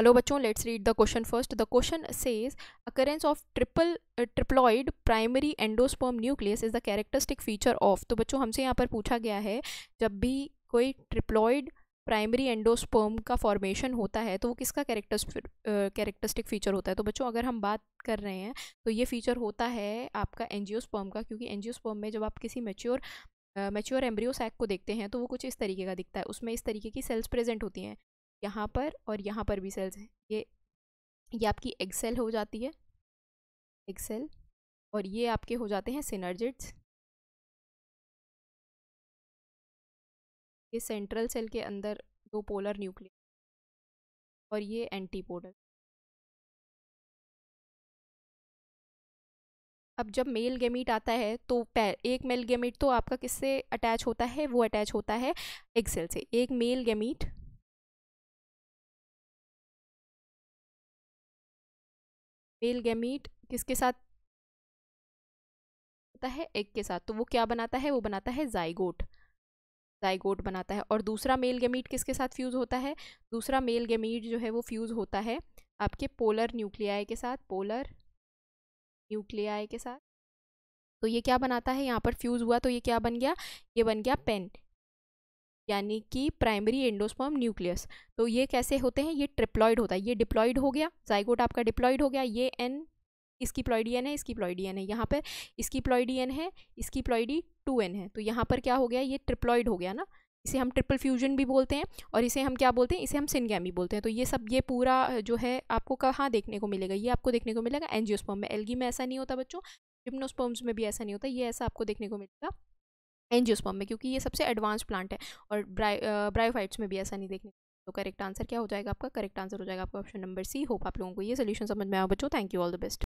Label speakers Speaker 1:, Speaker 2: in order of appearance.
Speaker 1: hello बच्चों let's read the question first the question says occurrence of triple triploid primary endosperm nucleus is the characteristic feature of तो बच्चों हमसे यहाँ पर पूछा गया है जब भी कोई ट्रिप्लॉइड प्राइमरी एंडोस्पर्म का फॉर्मेशन होता है तो वो किसका कैरेक्टर कैरेक्टरिस्टिक फीचर होता है तो बच्चों अगर हम बात कर रहे हैं तो ये फीचर होता है आपका एनजियोस्पर्म का क्योंकि एनजियोस्पर्म में जब आप किसी मेच्योर मेच्योर एम्ब्रियो सैक को देखते हैं तो वो कुछ इस तरीके का दिखता है उसमें इस तरीके की सेल्स प्रेजेंट होती हैं यहाँ पर और यहाँ पर भी सेल्स हैं ये ये आपकी एक्सेल हो जाती है एक्सेल
Speaker 2: और ये आपके हो जाते हैं सिनर्जिट्स ये सेंट्रल सेल के अंदर दो पोलर न्यूक्लियस और ये एंटीपोडल
Speaker 1: अब जब मेल गेमीट आता है तो एक मेल गेमीट तो आपका किससे अटैच होता है वो अटैच होता है एक्सेल से एक मेल गेमीट
Speaker 2: मेल गैमीट किसके साथ
Speaker 1: होता है एग के साथ तो वो क्या बनाता है वो बनाता है जाइगोट जाइगोट बनाता है और दूसरा मेल गैमीट किसके साथ फ्यूज़ होता है दूसरा मेल गैमीट जो है वो फ्यूज़ होता है आपके पोलर न्यूक्लियाई के साथ पोलर न्यूक्लियाई के साथ तो ये क्या बनाता है यहाँ पर फ्यूज़ हुआ तो ये क्या बन गया ये बन गया पेन यानी कि प्राइमरी एंडोस्पर्म न्यूक्लियस तो ये कैसे होते हैं ये ट्रिप्लॉइड होता है ये डिप्लॉइड हो गया जाइगोट आपका डिप्लॉइड हो गया ये एन इसकी प्लॉइडियन है इसकी प्लॉइडियन है यहाँ पर इसकी प्लॉइडियन है इसकी प्लॉइडी टू एन है तो यहाँ पर क्या हो गया ये ट्रिप्लॉइड हो गया ना इसे हम ट्रिपल फ्यूजन भी बोलते हैं और इसे हम क्या बोलते हैं इसे हम सिनगैमी बोलते हैं तो ये सब ये पूरा जो है आपको कहाँ देखने को मिलेगा ये आपको देखने को मिलेगा एनजियोस्पर्म में एलगी में ऐसा नहीं होता बच्चों जिम्नोस्पर्म्स में भी ऐसा नहीं होता ये ऐसा आपको देखने को मिलेगा एनजियोस्पर्म में क्योंकि ये सबसे एडवांस प्लांट है और ब्राइ ब्रायोफाइट्स में भी ऐसा नहीं देखने तो करेक्ट आंसर क्या हो जाएगा आपका करेक्ट आंसर हो जाएगा आपका ऑप्शन नंबर सी होप आप लोगों को ये सोल्यूशन समझ में आया बच्चों thank you all the best